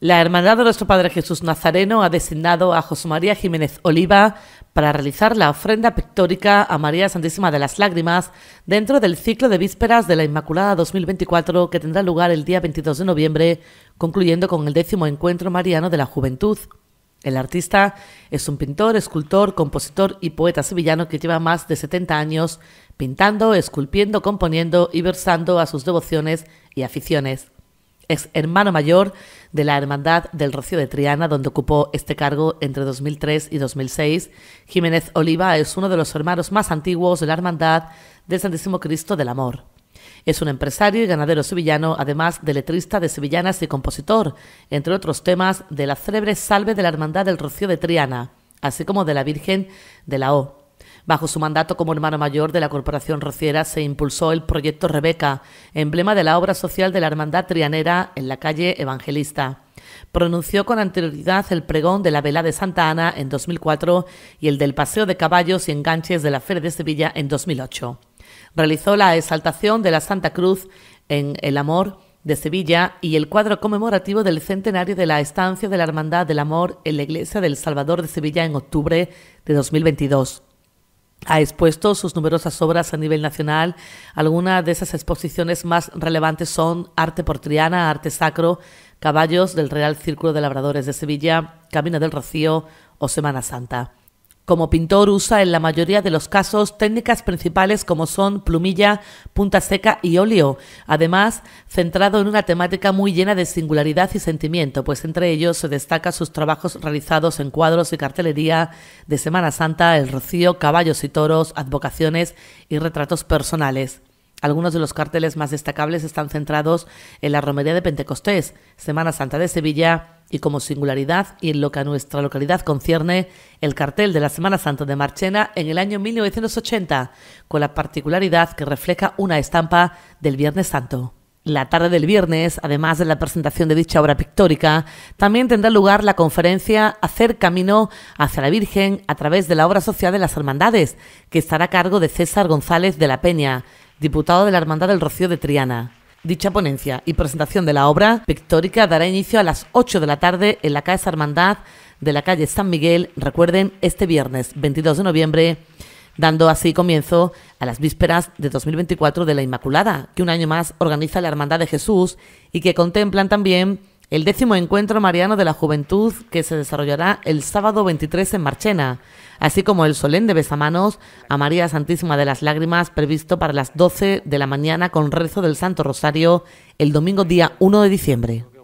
La Hermandad de nuestro Padre Jesús Nazareno ha designado a José María Jiménez Oliva para realizar la ofrenda pictórica a María Santísima de las Lágrimas dentro del ciclo de vísperas de la Inmaculada 2024 que tendrá lugar el día 22 de noviembre, concluyendo con el décimo encuentro mariano de la juventud. El artista es un pintor, escultor, compositor y poeta sevillano que lleva más de 70 años pintando, esculpiendo, componiendo y versando a sus devociones y aficiones. Es hermano mayor de la Hermandad del Rocío de Triana, donde ocupó este cargo entre 2003 y 2006. Jiménez Oliva es uno de los hermanos más antiguos de la Hermandad del Santísimo Cristo del Amor. Es un empresario y ganadero sevillano, además de letrista de sevillanas y compositor, entre otros temas de la célebre Salve de la Hermandad del Rocío de Triana, así como de la Virgen de la O. Bajo su mandato como hermano mayor de la Corporación Rociera se impulsó el proyecto Rebeca, emblema de la obra social de la Hermandad Trianera en la calle Evangelista. Pronunció con anterioridad el pregón de la Vela de Santa Ana en 2004 y el del Paseo de Caballos y Enganches de la Feria de Sevilla en 2008. Realizó la exaltación de la Santa Cruz en El Amor de Sevilla y el cuadro conmemorativo del centenario de la estancia de la Hermandad del Amor en la Iglesia del Salvador de Sevilla en octubre de 2022 ha expuesto sus numerosas obras a nivel nacional. Algunas de esas exposiciones más relevantes son Arte Portriana, Arte Sacro, Caballos del Real Círculo de Labradores de Sevilla, Camina del Rocío o Semana Santa. Como pintor usa en la mayoría de los casos técnicas principales como son plumilla, punta seca y óleo, además centrado en una temática muy llena de singularidad y sentimiento, pues entre ellos se destacan sus trabajos realizados en cuadros y cartelería de Semana Santa, El Rocío, Caballos y Toros, advocaciones y retratos personales. Algunos de los carteles más destacables están centrados en la romería de Pentecostés, Semana Santa de Sevilla y como singularidad y en lo que a nuestra localidad concierne, el cartel de la Semana Santa de Marchena en el año 1980, con la particularidad que refleja una estampa del Viernes Santo. La tarde del viernes, además de la presentación de dicha obra pictórica, también tendrá lugar la conferencia Hacer Camino hacia la Virgen a través de la obra social de las Hermandades, que estará a cargo de César González de la Peña, diputado de la Hermandad del Rocío de Triana. Dicha ponencia y presentación de la obra pictórica dará inicio a las 8 de la tarde en la Casa Hermandad de la calle San Miguel, recuerden, este viernes 22 de noviembre, dando así comienzo a las vísperas de 2024 de la Inmaculada, que un año más organiza la Hermandad de Jesús y que contemplan también el décimo encuentro mariano de la juventud que se desarrollará el sábado 23 en Marchena, así como el solemne besamanos a María Santísima de las Lágrimas previsto para las 12 de la mañana con rezo del Santo Rosario el domingo día 1 de diciembre.